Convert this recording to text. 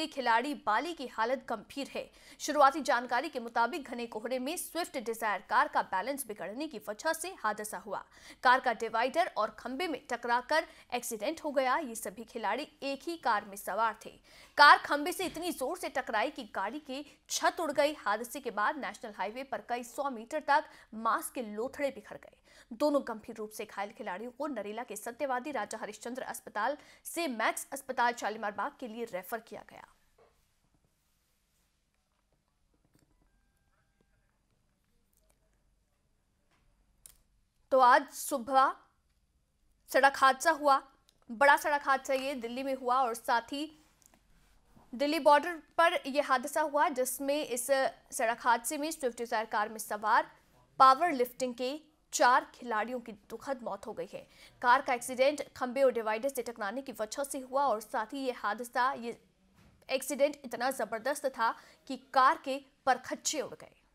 से खिलाड़ी बाली की हालत गंभीर है शुरुआती जानकारी के मुताबिक घने कोहरे में स्विफ्ट डिजायर कार का बैलेंस बिगड़ने की वजह से हादसा हुआ कार का डिवाइडर और खंबे में टकरा कर एक्सीडेंट हो गया ये सभी खिलाड़ी एक ही कार में सवार थे कार खंबे से इतनी जोर से टकराई की गाड़ी की छत उड़ गई हादसे के बाद नेशनल हाईवे पर कई सौ मीटर तक मांस के लोथड़े बिखर गए दोनों गंभीर रूप से घायल खिलाड़ियों को नरेला के सत्यवादी राजा हरिश्चंद्र अस्पताल से मैक्स अस्पताल शालीमार बाग के लिए रेफर किया गया तो आज सुबह सड़क हादसा हुआ बड़ा सड़क हादसा ये दिल्ली में हुआ और साथ ही दिल्ली बॉर्डर पर यह हादसा हुआ जिसमें इस सड़क हादसे में स्विफ्ट डिजायर कार में सवार पावर लिफ्टिंग के चार खिलाड़ियों की दुखद मौत हो गई है कार का एक्सीडेंट खंबे और डिवाइडर से टकराने की वजह से हुआ और साथ ही ये हादसा ये एक्सीडेंट इतना ज़बरदस्त था कि कार के परखच्चे उड़ गए